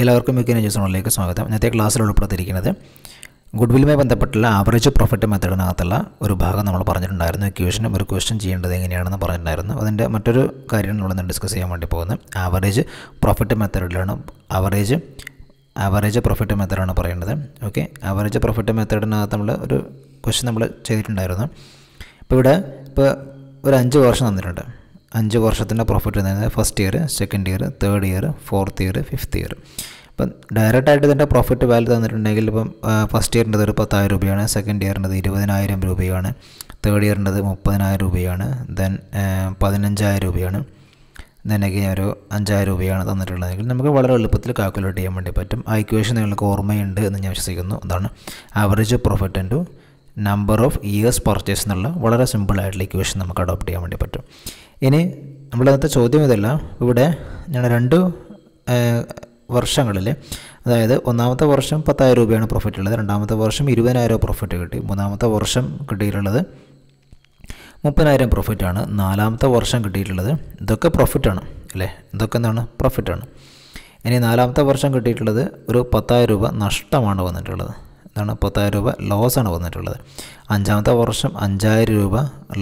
എല്ലാവർക്കും മിക്കനും ജോസോണിലേക്ക് സ്വാഗതം ഇന്നത്തെ ക്ലാസ്സിൽ ഉൾപ്പെടുത്തിയിരിക്കുന്നത് ഗുഡ്വില്ലുമായി ബന്ധപ്പെട്ടുള്ള ആവറേജ് പ്രോഫിറ്റ് മെത്തേഡിനകത്തുള്ള ഒരു ഭാഗം നമ്മൾ പറഞ്ഞിട്ടുണ്ടായിരുന്നു ഇക്വേഷനും ഒരു ക്വസ്റ്റ്യൻ ചെയ്യേണ്ടത് എങ്ങനെയാണെന്ന് പറഞ്ഞിട്ടുണ്ടായിരുന്നു അതിൻ്റെ മറ്റൊരു കാര്യം നമ്മൾ ഡിസ്കസ് ചെയ്യാൻ വേണ്ടി പോകുന്നത് ആവറേജ് പ്രോഫിറ്റ് മെത്തേഡിലാണ് ആവറേജ് ആവറേജ് പ്രോഫിറ്റ് മെത്തേഡാണ് പറയുന്നത് ഓക്കെ ആവറേജ് പ്രോഫിറ്റ് മെത്തേഡിനകത്ത് നമ്മൾ ഒരു ക്വസ്റ്റ്യൻ നമ്മൾ ചെയ്തിട്ടുണ്ടായിരുന്നു ഇപ്പോൾ ഇവിടെ ഇപ്പോൾ ഒരു അഞ്ച് വർഷം തന്നിട്ടുണ്ട് അഞ്ച് വർഷത്തിൻ്റെ പ്രോഫിറ്റ് വരുന്നത് first year second year third year fourth year fifth year ഇപ്പം ഡയറക്റ്റായിട്ട് ഇതിൻ്റെ പ്രോഫിറ്റ് വാല്യൂ തന്നിട്ടുണ്ടെങ്കിൽ ഇപ്പം ഫസ്റ്റ് ഇയറിൻ്റെ ഒരു പത്തായിരം രൂപയാണ് സെക്കൻഡ് ഇയറിൻ്റെ ഇരുപതിനായിരം രൂപയാണ് തേർഡ് ഇയറിൻ്റെ മുപ്പതിനായിരം രൂപയാണ് ദെൻ പതിനഞ്ചായിരം രൂപയാണ് നിനക്ക് ഒരു അഞ്ചായിരം രൂപയാണ് തന്നിട്ടുള്ളതെങ്കിൽ നമുക്ക് വളരെ എളുപ്പത്തിൽ കാൽക്കുലേറ്റ് ചെയ്യാൻ വേണ്ടി പറ്റും ആ ഇക്വേഷൻ നിങ്ങൾക്ക് ഓർമ്മയുണ്ട് എന്ന് ഞാൻ വിശ്വസിക്കുന്നു അതാണ് average profit into number of years purchase എന്നുള്ള വളരെ സിമ്പിളായിട്ടുള്ള ഇക്വേഷൻ നമുക്ക് അഡോപ്റ്റ് ചെയ്യാൻ വേണ്ടി പറ്റും ഇനി നമ്മളത്തെ ചോദ്യം ഇതല്ല ഇവിടെ ഞാൻ രണ്ട് വർഷങ്ങളിൽ അതായത് ഒന്നാമത്തെ വർഷം പത്തായിരം രൂപയാണ് പ്രോഫിറ്റ് ഉള്ളത് രണ്ടാമത്തെ വർഷം ഇരുപതിനായിരം പ്രോഫിറ്റ് കിട്ടി മൂന്നാമത്തെ വർഷം കിട്ടിയിട്ടുള്ളത് മുപ്പതിനായിരം പ്രോഫിറ്റാണ് നാലാമത്തെ വർഷം കിട്ടിയിട്ടുള്ളത് ഇതൊക്കെ പ്രോഫിറ്റാണ് അല്ലേ ഇതൊക്കെ എന്താണ് പ്രോഫിറ്റാണ് ഇനി നാലാമത്തെ വർഷം കിട്ടിയിട്ടുള്ളത് ഒരു പത്തായിരം രൂപ നഷ്ടമാണ് വന്നിട്ടുള്ളത് എന്താണ് മുപ്പത്തായിരം രൂപ ലോസാണ് വന്നിട്ടുള്ളത് അഞ്ചാമത്തെ വർഷം അഞ്ചായിരം രൂപ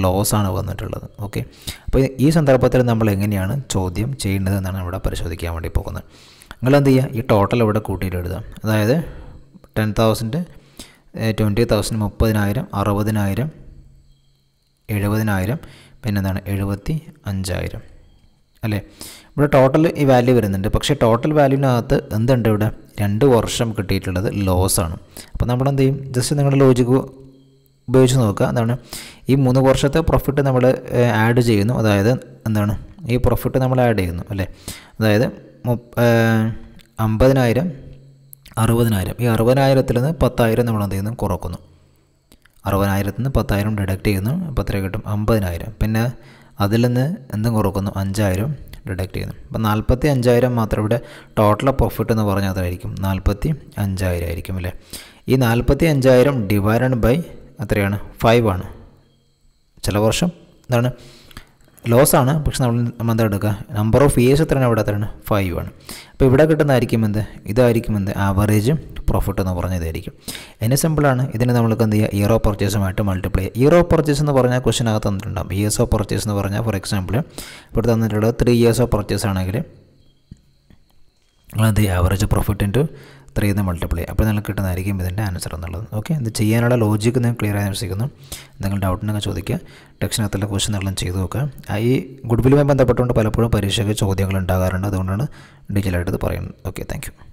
ലോസാണ് വന്നിട്ടുള്ളത് ഓക്കെ അപ്പോൾ ഈ സന്ദർഭത്തിൽ നമ്മൾ എങ്ങനെയാണ് ചോദ്യം ചെയ്യേണ്ടത് എന്നാണ് ഇവിടെ പരിശോധിക്കാൻ വേണ്ടി പോകുന്നത് നിങ്ങൾ എന്ത് ചെയ്യുക ഈ ടോട്ടൽ ഇവിടെ കൂട്ടിയിട്ട് എടുക്കുക അതായത് ടെൻ തൗസൻഡ് ട്വൻറ്റി തൗസൻഡ് മുപ്പതിനായിരം അറുപതിനായിരം എഴുപതിനായിരം പിന്നെന്താണ് എഴുപത്തി അഞ്ചായിരം അല്ലേ ഇവിടെ ടോട്ടൽ ഈ വാല്യൂ വരുന്നുണ്ട് പക്ഷേ ടോട്ടൽ വാല്യൂവിനകത്ത് എന്തുണ്ട് ഇവിടെ രണ്ട് വർഷം കിട്ടിയിട്ടുള്ളത് ലോസാണ് അപ്പോൾ നമ്മൾ എന്ത് ചെയ്യും ജസ്റ്റ് നിങ്ങളുടെ ലോജിക്ക് ഉപയോഗിച്ച് നോക്കുക എന്താണ് ഈ മൂന്ന് വർഷത്തെ പ്രോഫിറ്റ് നമ്മൾ ആഡ് ചെയ്യുന്നു അതായത് എന്താണ് ഈ പ്രോഫിറ്റ് നമ്മൾ ആഡ് ചെയ്യുന്നു അല്ലേ അതായത് അമ്പതിനായിരം അറുപതിനായിരം ഈ അറുപതിനായിരത്തിൽ നിന്ന് പത്തായിരം നമ്മൾ എന്ത് ചെയ്യുന്നു കുറക്കുന്നു അറുപതിനായിരത്തിൽ നിന്ന് പത്തായിരം ഡിഡക്റ്റ് ചെയ്യുന്നു അപ്പോൾ എത്ര കിട്ടും അമ്പതിനായിരം പിന്നെ അതിൽ നിന്ന് എന്തും കുറക്കുന്നു അഞ്ചായിരം ഡിഡക്റ്റ് ചെയ്യുന്നു അപ്പോൾ നാൽപ്പത്തി അഞ്ചായിരം മാത്രം ഇവിടെ ടോട്ടൽ പ്രോഫിറ്റ് എന്ന് പറഞ്ഞാൽ അതായിരിക്കും നാൽപ്പത്തി അഞ്ചായിരം ആയിരിക്കും അല്ലേ ഈ നാൽപ്പത്തി അഞ്ചായിരം ഡിവൈഡ് ബൈ എത്രയാണ് ഫൈവ് ആണ് ചില വർഷം എന്താണ് ലോസാണ് പക്ഷെ നമ്മൾ നമ്മൾ എന്താ എടുക്കുക നമ്പർ ഓഫ് ഇയേഴ്സ് എത്രയാണ് ഇവിടെ എത്രയാണ് ഫൈവ് ആണ് അപ്പോൾ ഇവിടെ കിട്ടുന്നതായിരിക്കും എന്ത് ഇതായിരിക്കും എന്ത് ആവറേജ് പ്രോഫിറ്റ് എന്ന് പറഞ്ഞതായിരിക്കും അതിന് സിമ്പിളാണ് ഇതിന് നമ്മൾക്ക് എന്ത് ചെയ്യുക ഇയറോ പർച്ചേസുമായിട്ട് മൾട്ടിപ്ലൈ ഇയർ പർച്ചേസ് എന്ന് പറഞ്ഞാൽ ക്വസ്റ്റിനകത്ത് അകത്ത് തന്നിട്ടുണ്ടാകും ഇയേഴ്സ് ഓഫ് പർച്ചേസ് എന്ന് പറഞ്ഞാൽ ഫോർ എക്സാമ്പിൾ ഇവിടെ തന്നിട്ടുള്ളത് ത്രീ ഇയേഴ്സ് ഓഫ് പർച്ചേസ് ആണെങ്കിൽ അത് ആവറേജ് പ്രോഫിറ്റ് ഇൻറ്റു ത്രീ എന്ന് മൾട്ടിപ്ലൈ അപ്പോൾ നിങ്ങൾക്ക് കിട്ടുന്നതായിരിക്കും ഇതിൻ്റെ ആൻസർ എന്നുള്ളത് ഓക്കെ ഇത് ചെയ്യാനുള്ള ലോജിക്ക് നിങ്ങൾ ക്ലിയർ ആയി ആവശ്യിക്കുന്നു എന്തെങ്കിലും ഡൗട്ടിനൊക്കെ ചോദിക്കുക ടെക്സ്റ്റിനകത്തുള്ള ക്വസ്റ്റൻ എല്ലാം ചെയ്തു നോക്കുക ഈ ഗുഡ് വില്ലുമായി ബന്ധപ്പെട്ടുകൊണ്ട് പലപ്പോഴും പരീക്ഷയ്ക്ക് ചോദ്യങ്ങൾ ഉണ്ടാകാറുണ്ട് അതുകൊണ്ടാണ് ഡീറ്റെയിൽ ആയിട്ട് ഇത് പറയുന്നത് ഓക്കെ താങ്ക്